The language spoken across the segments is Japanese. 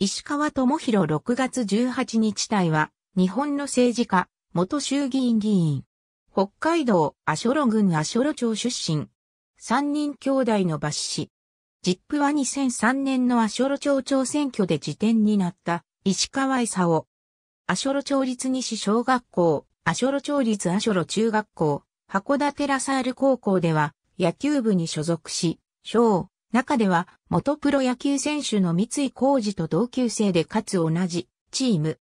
石川智弘6月18日隊は、日本の政治家、元衆議院議員。北海道阿ョロ郡阿ョロ町出身。三人兄弟の抜子。ジップは2003年の阿ョロ町長選挙で辞典になった石川勲。阿ョロ町立西小学校、阿ョロ町立阿ョロ中学校、函館ラサール高校では野球部に所属し、小、中では、元プロ野球選手の三井浩二と同級生でかつ同じ、チーム。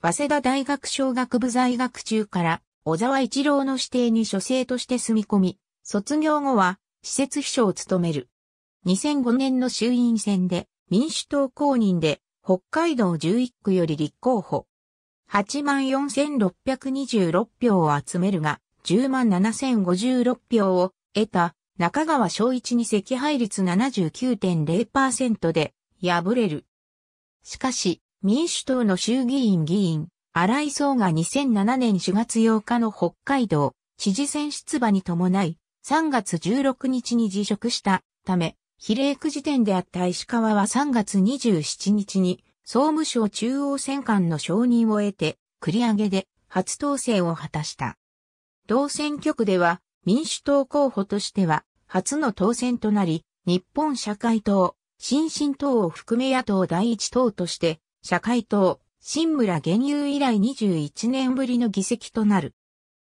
早稲田大学商学部在学中から、小沢一郎の指定に書生として住み込み、卒業後は、施設秘書を務める。2005年の衆院選で、民主党公認で、北海道11区より立候補。84,626票を集めるが、107,056票を得た中川昭一に惜敗率79.0%で敗れる。しかし、民主党の衆議院議員、荒井総が2007年4月8日の北海道知事選出馬に伴い、3月16日に辞職したため、比例区時点であった石川は3月27日に総務省中央選管の承認を得て、繰り上げで初当選を果たした。同選挙区では民主党候補としては初の当選となり、日本社会党、新進党を含め野党第一党として、社会党、新村現有以来21年ぶりの議席となる。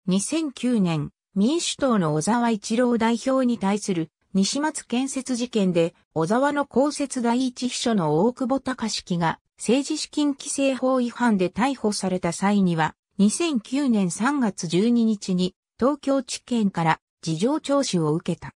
2009年、民主党の小沢一郎代表に対する西松建設事件で、小沢の公設第一秘書の大久保隆樹が政治資金規正法違反で逮捕された際には、2009年3月12日に東京地検から事情聴取を受けた。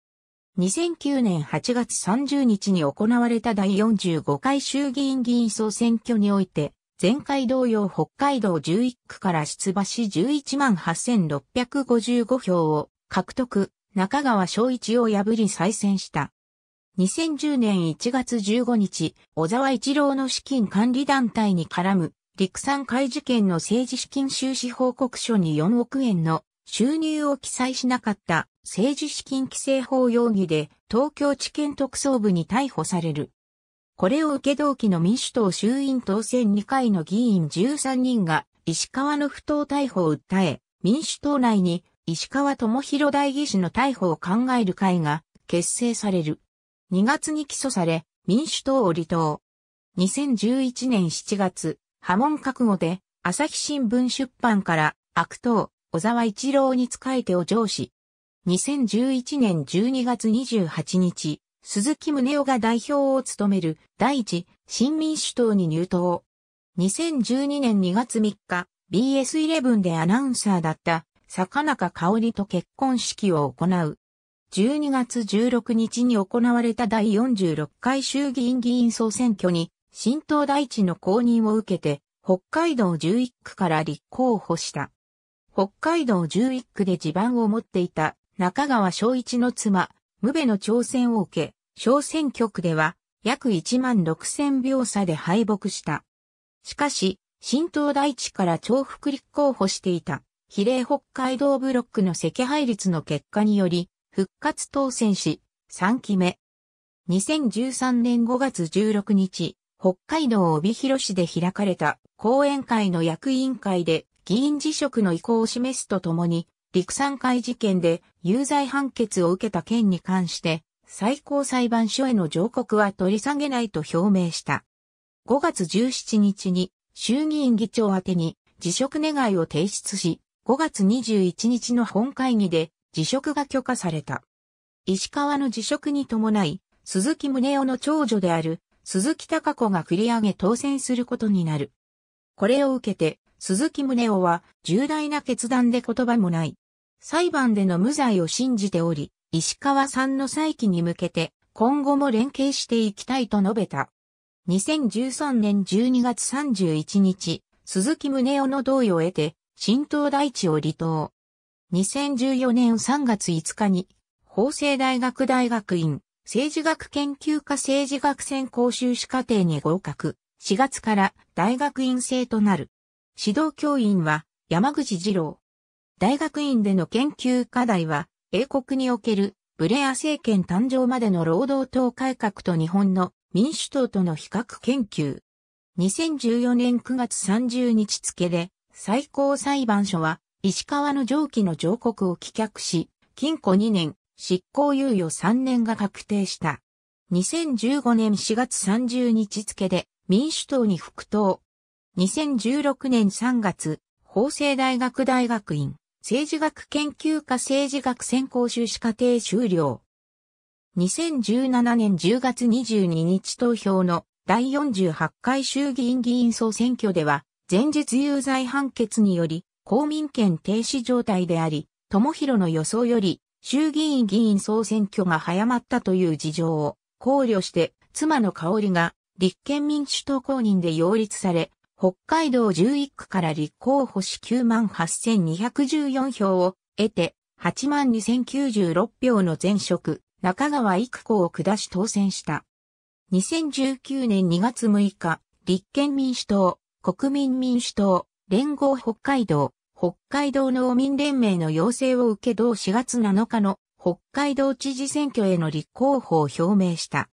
2009年8月30日に行われた第45回衆議院議員総選挙において、前回同様北海道11区から出馬し11万8655票を獲得、中川昭一を破り再選した。2010年1月15日、小沢一郎の資金管理団体に絡む、陸産会事件の政治資金収支報告書に4億円の収入を記載しなかった政治資金規正法容疑で東京地検特捜部に逮捕される。これを受け同期の民主党衆院当選2回の議員13人が石川の不当逮捕を訴え、民主党内に石川智弘代議士の逮捕を考える会が結成される。2月に起訴され、民主党を離党。2011年7月、波紋覚悟で朝日新聞出版から悪党、小沢一郎に仕えてを上司、2011年12月28日、鈴木宗男が代表を務める第一新民主党に入党。2012年2月3日、BS11 でアナウンサーだった坂中香織と結婚式を行う。12月16日に行われた第46回衆議院議員総選挙に新党第一の公認を受けて北海道11区から立候補した。北海道11区で地盤を持っていた中川昭一の妻、無部の挑戦を受け、小選挙区では約1万6千秒差で敗北した。しかし、新東大地から重複立候補していた、比例北海道ブロックの赤配率の結果により、復活当選し、3期目。2013年5月16日、北海道帯広市で開かれた講演会の役員会で議員辞職の意向を示すとともに、陸産会事件で有罪判決を受けた件に関して、最高裁判所への上告は取り下げないと表明した。5月17日に衆議院議長宛に辞職願を提出し、5月21日の本会議で辞職が許可された。石川の辞職に伴い、鈴木宗男の長女である鈴木隆子が繰り上げ当選することになる。これを受けて、鈴木宗男は重大な決断で言葉もない裁判での無罪を信じており、石川さんの再起に向けて今後も連携していきたいと述べた。2013年12月31日、鈴木宗男の同意を得て、新東大地を離党。2014年3月5日に、法政大学大学院、政治学研究科政治学専攻修士課程に合格。4月から大学院生となる。指導教員は山口二郎、大学院での研究課題は、英国におけるブレア政権誕生までの労働党改革と日本の民主党との比較研究。2014年9月30日付で、最高裁判所は、石川の上記の上告を棄却し、禁錮2年、執行猶予3年が確定した。2015年4月30日付で民主党に復党。2016年3月、法政大学大学院、政治学研究科政治学専攻修士課程修了。2017年10月22日投票の第48回衆議院議員総選挙では、前日有罪判決により、公民権停止状態であり、友博の予想より、衆議院議員総選挙が早まったという事情を考慮して、妻の香織が立憲民主党公認で擁立され、北海道11区から立候補し98,214票を得て、82,096票の前職、中川育子を下し当選した。2019年2月6日、立憲民主党、国民民主党、連合北海道、北海道農民連盟の要請を受け同4月7日の北海道知事選挙への立候補を表明した。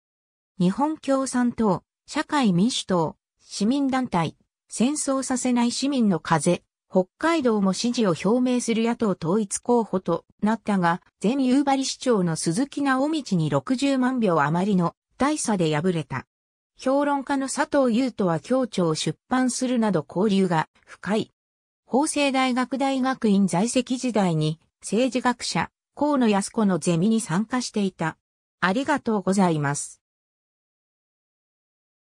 日本共産党、社会民主党、市民団体、戦争させない市民の風、北海道も支持を表明する野党統一候補となったが、前夕張市長の鈴木直道に60万票余りの大差で敗れた。評論家の佐藤優斗は協調を出版するなど交流が深い。法政大学大学院在籍時代に政治学者、河野康子のゼミに参加していた。ありがとうございます。